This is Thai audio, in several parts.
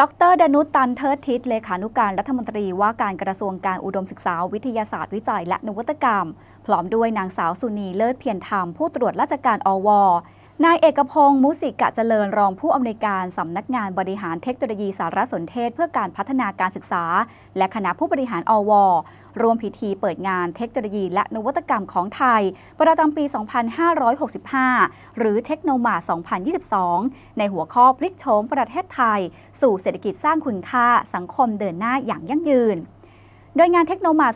ดรดนุตันเทิดทิศเลขานุการรัฐมนตรีว่าการกระทรวงการอุดมศึกษาวิทยาศาสตร์วิจัยและนวัตกรรม พร้อมด้วยนางสาวสุนีเลิศเพียรธรรมผู้ตรวจราชการอวนายเอกพงศ์มุสิกะเจริญรองผู้อำนวยการสำนักงานบริหารเทคโนโลยีสารสนเทศเพื่อการพัฒนาการศึกษา และคณะผู้บริหารอวร่วมพิธีเปิดงานเทคโนโลยีและนวัตกรรมของไทย ประจำปี 2565 หรือเทคโนมา 2022 ในหัวข้อพลิกโฉมประเทศไทย สู่เศรษฐกิจสร้างคุณค่า สังคมเดินหน้าอย่างยั่งยืน โดยงานเทคโนมา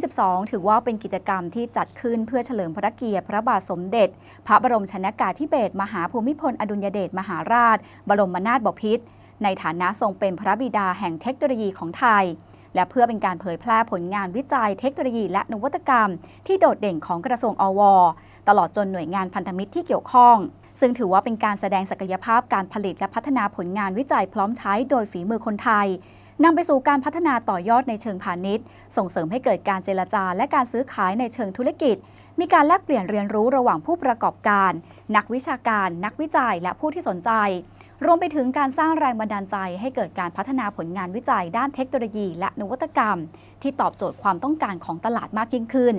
2022 ถือว่าเป็นกิจกรรมที่จัดขึ้นเพื่อเฉลิมพระเกียรติพระบาทสมเด็จ พระบรมชนากาธิเบศรมหาภูมิพลอดุลยเดชมหาราช บรมนาถบพิตร ในฐานะทรงเป็นพระบิดาแห่งเทคโนโลยีของไทยและเพื่อเป็นการเผยแพร่ผลงานวิจัยเทคโนโลยีและนวัตกรรม ที่โดดเด่นของกระทรวงอว ตลอดจนหน่วยงานพันธมิตรที่เกี่ยวข้อง ซึ่งถือว่าเป็นการแสดงศักยภาพการผลิตและพัฒนาผลงานวิจัยพร้อมใช้โดยฝีมือคนไทยนำไปสู่การพัฒนาต่อยอดในเชิงพาณิชย์ ส่งเสริมให้เกิดการเจรจา และการซื้อขายในเชิงธุรกิจ มีการแลกเปลี่ยนเรียนรู้ระหว่างผู้ประกอบการ นักวิชาการ นักวิจัยและผู้ที่สนใจรวมไปถึงการสร้างแรงบันดาลใจ ให้เกิดการพัฒนาผลงานวิจัย ด้านเทคโนโลยีและนวัตกรรม ที่ตอบโจทย์ความต้องการของตลาดมากยิ่งขึ้น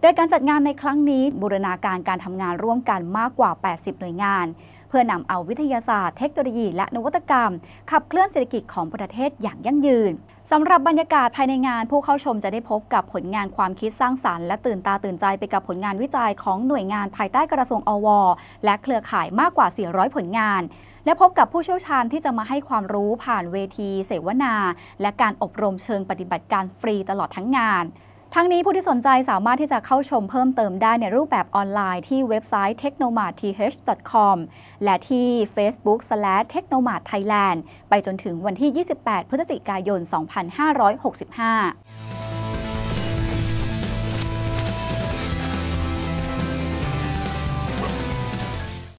โดยการจัดงานในครั้งนี้ บูรณาการการทำงานร่วมกันมากกว่า 80 หน่วยงาน เพื่อนำเอาวิทยาศาสตร์ เทคโนโลยีและนวัตกรรม ขับเคลื่อนเศรษฐกิจของประเทศอย่างยั่งยืนสำหรับบรรยากาศภายในงานผู้เข้าชมจะได้พบกับผลงานความคิดสร้างสารรค์ และตื่นตาตื่นใจไปกับผลงานวิจัยของหน่วยงานภายใต้กระทรวง อว และเครือข่ายมากกว่า400ผลงาน และพบกับผู้เชี่ยวชาญที่จะมาให้ความรู้ผ่านเวที เสวนา และการอบรมเชิงปฏิบัติการฟรีตลอดทั้งงานทั้งนี้ผู้ที่สนใจสามารถที่จะเข้าชมเพิ่มเติมได้ในรูปแบบออนไลน์ที่เว็บไซต์ t e c h n o m a t h c o m และที่ Facebook t e c h n o m a d t h a i l a n d ไปจนถึงวันที่ 28 พฤศจิกายน 2565